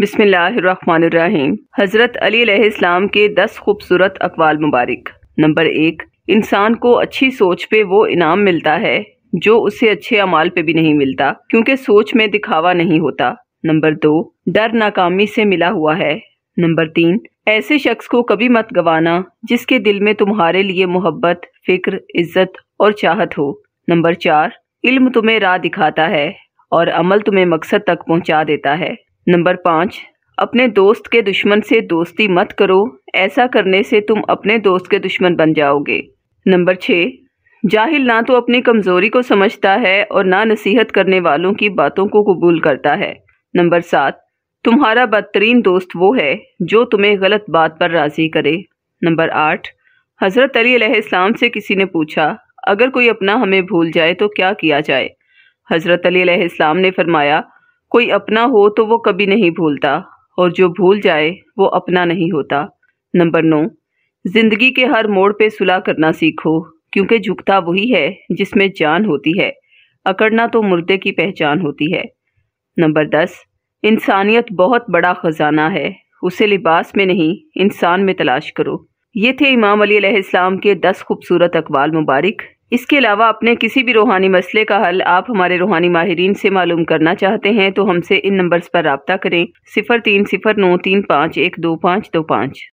बिस्मिल्लाम हज़रत अली अलैहिस्सलाम के दस खूबसूरत अकवाल मुबारक नंबर एक इंसान को अच्छी सोच पे वो इनाम मिलता है जो उसे अच्छे अमाल पे भी नहीं मिलता क्योंकि सोच में दिखावा नहीं होता नंबर दो डर नाकामी से मिला हुआ है नंबर तीन ऐसे शख्स को कभी मत गवाना जिसके दिल में तुम्हारे लिए मोहब्बत फिक्र इज्जत और चाहत हो नंबर चार इल्म तुम्हें राह दिखाता है और अमल तुम्हें मकसद तक पहुंचा देता है नंबर पाँच अपने दोस्त के दुश्मन से दोस्ती मत करो ऐसा करने से तुम अपने दोस्त के दुश्मन बन जाओगे नंबर छः जाहिल ना तो अपनी कमज़ोरी को समझता है और ना नसीहत करने वालों की बातों को कबूल करता है नंबर सात तुम्हारा बदतरीन दोस्त वो है जो तुम्हें गलत बात पर राज़ी करे नंबर आठ हज़रत अली इस्लाम से किसी ने पूछा अगर कोई अपना हमें भूल जाए तो क्या किया जाए हज़रत अली इस्लाम ने फरमाया कोई अपना हो तो वो कभी नहीं भूलता और जो भूल जाए वो अपना नहीं होता नंबर नौ ज़िंदगी के हर मोड़ पे सुलह करना सीखो क्योंकि झुकता वही है जिसमें जान होती है अकड़ना तो मुर्दे की पहचान होती है नंबर दस इंसानियत बहुत बड़ा ख़जाना है उसे लिबास में नहीं इंसान में तलाश करो ये थे इमाम अली के दस खूबसूरत अकबाल मुबारक इसके अलावा अपने किसी भी रूहानी मसले का हल आप हमारे रूहानी माहरीन से मालूम करना चाहते हैं तो हमसे इन नंबर्स पर रबता करें सिफर तीन सिफर नौ तीन पाँच एक दो पाँच दो पाँच